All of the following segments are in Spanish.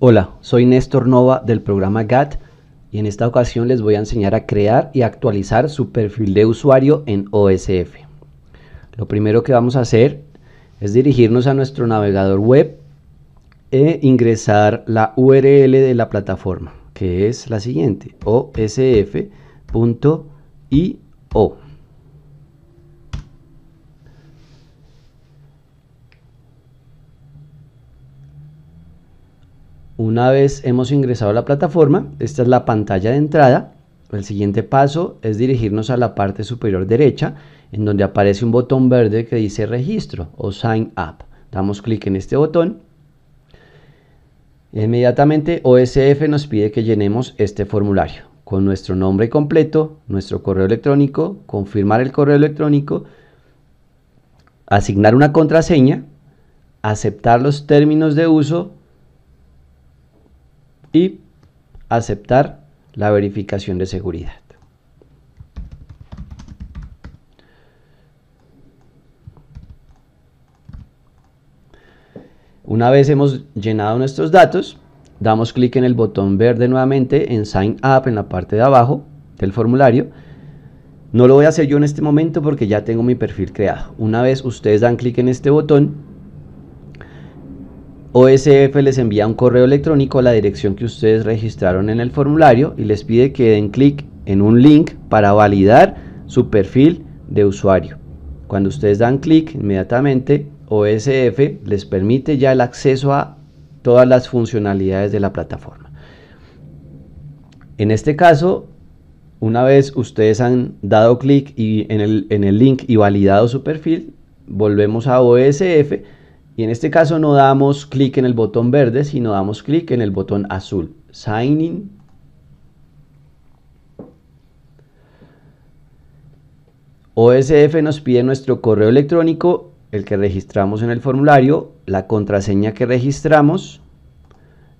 Hola, soy Néstor Nova del programa GAT y en esta ocasión les voy a enseñar a crear y actualizar su perfil de usuario en OSF. Lo primero que vamos a hacer es dirigirnos a nuestro navegador web e ingresar la URL de la plataforma, que es la siguiente, osf.io. Una vez hemos ingresado a la plataforma, esta es la pantalla de entrada. El siguiente paso es dirigirnos a la parte superior derecha, en donde aparece un botón verde que dice registro o sign up. Damos clic en este botón. Inmediatamente OSF nos pide que llenemos este formulario con nuestro nombre completo, nuestro correo electrónico, confirmar el correo electrónico, asignar una contraseña, aceptar los términos de uso y aceptar la verificación de seguridad. Una vez hemos llenado nuestros datos, damos clic en el botón verde nuevamente en Sign Up en la parte de abajo del formulario. No lo voy a hacer yo en este momento porque ya tengo mi perfil creado. Una vez ustedes dan clic en este botón, OSF les envía un correo electrónico a la dirección que ustedes registraron en el formulario y les pide que den clic en un link para validar su perfil de usuario. Cuando ustedes dan clic inmediatamente, OSF les permite ya el acceso a todas las funcionalidades de la plataforma. En este caso, una vez ustedes han dado clic en el, en el link y validado su perfil, volvemos a OSF y en este caso no damos clic en el botón verde, sino damos clic en el botón azul. Sign in. OSF nos pide nuestro correo electrónico, el que registramos en el formulario, la contraseña que registramos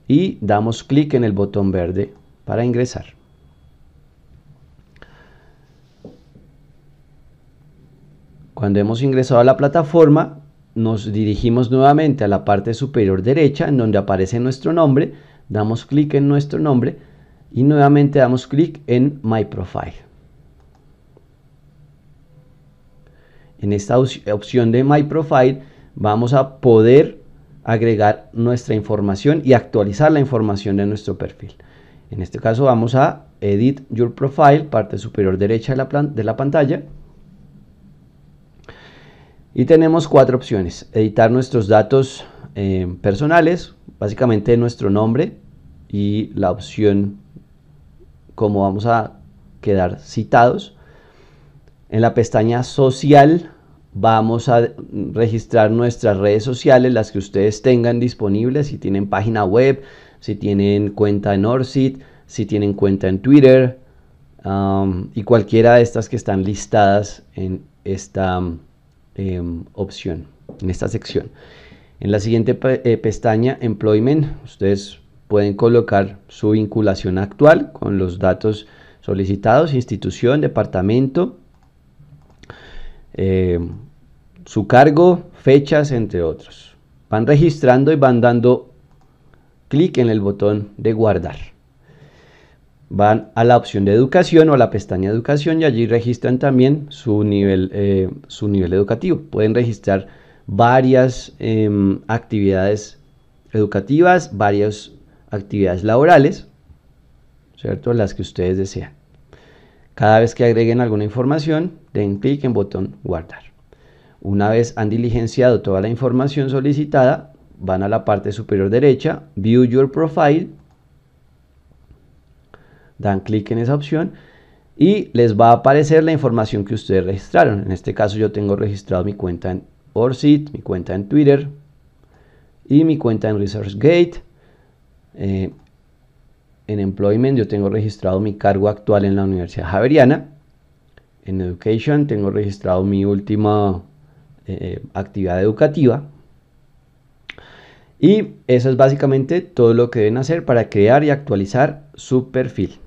y damos clic en el botón verde para ingresar. Cuando hemos ingresado a la plataforma, nos dirigimos nuevamente a la parte superior derecha en donde aparece nuestro nombre, damos clic en nuestro nombre y nuevamente damos clic en My Profile. En esta opción de My Profile vamos a poder agregar nuestra información y actualizar la información de nuestro perfil. En este caso vamos a Edit Your Profile, parte superior derecha de la, de la pantalla, y tenemos cuatro opciones. Editar nuestros datos eh, personales, básicamente nuestro nombre y la opción cómo vamos a quedar citados. En la pestaña social vamos a registrar nuestras redes sociales, las que ustedes tengan disponibles, si tienen página web, si tienen cuenta en Orsit, si tienen cuenta en Twitter y cualquiera de estas que están listadas en esta Em, opción, en esta sección. En la siguiente eh, pestaña, Employment, ustedes pueden colocar su vinculación actual con los datos solicitados, institución, departamento, em, su cargo, fechas, entre otros. Van registrando y van dando clic en el botón de guardar van a la opción de educación o a la pestaña de educación y allí registran también su nivel, eh, su nivel educativo. Pueden registrar varias em, actividades educativas, varias actividades laborales, ¿cierto? Las que ustedes desean. Cada vez que agreguen alguna información, den clic en botón guardar. Una vez han diligenciado toda la información solicitada, van a la parte superior derecha, View Your Profile, dan clic en esa opción y les va a aparecer la información que ustedes registraron. En este caso yo tengo registrado mi cuenta en Orsit, mi cuenta en Twitter y mi cuenta en ResearchGate. Eh, en Employment yo tengo registrado mi cargo actual en la Universidad Javeriana. En Education tengo registrado mi última eh, actividad educativa. Y eso es básicamente todo lo que deben hacer para crear y actualizar su perfil.